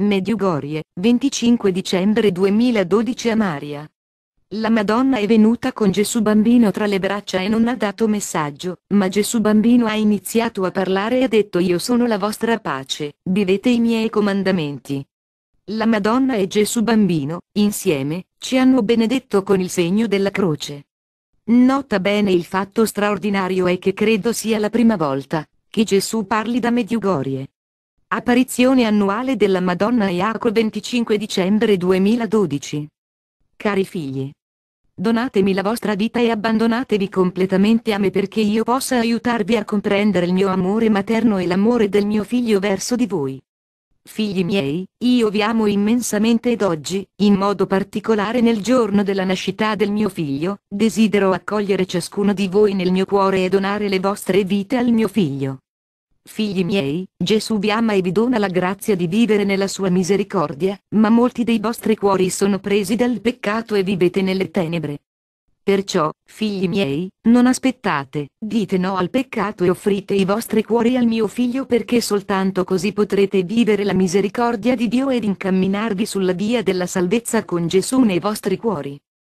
Mediugorie, 25 dicembre 2012 a Maria. La Madonna è venuta con Gesù bambino tra le braccia e non ha dato messaggio, ma Gesù bambino ha iniziato a parlare e ha detto io sono la vostra pace, vivete i miei comandamenti. La Madonna e Gesù bambino, insieme, ci hanno benedetto con il segno della croce. Nota bene il fatto straordinario è che credo sia la prima volta, che Gesù parli da Mediugorie. Apparizione annuale della Madonna Iaco 25 dicembre 2012. Cari figli. Donatemi la vostra vita e abbandonatevi completamente a me perché io possa aiutarvi a comprendere il mio amore materno e l'amore del mio figlio verso di voi. Figli miei, io vi amo immensamente ed oggi, in modo particolare nel giorno della nascita del mio figlio, desidero accogliere ciascuno di voi nel mio cuore e donare le vostre vite al mio figlio. Figli miei, Gesù vi ama e vi dona la grazia di vivere nella sua misericordia, ma molti dei vostri cuori sono presi dal peccato e vivete nelle tenebre. Perciò, figli miei, non aspettate, dite no al peccato e offrite i vostri cuori al mio figlio perché soltanto così potrete vivere la misericordia di Dio ed incamminarvi sulla via della salvezza con Gesù nei vostri cuori.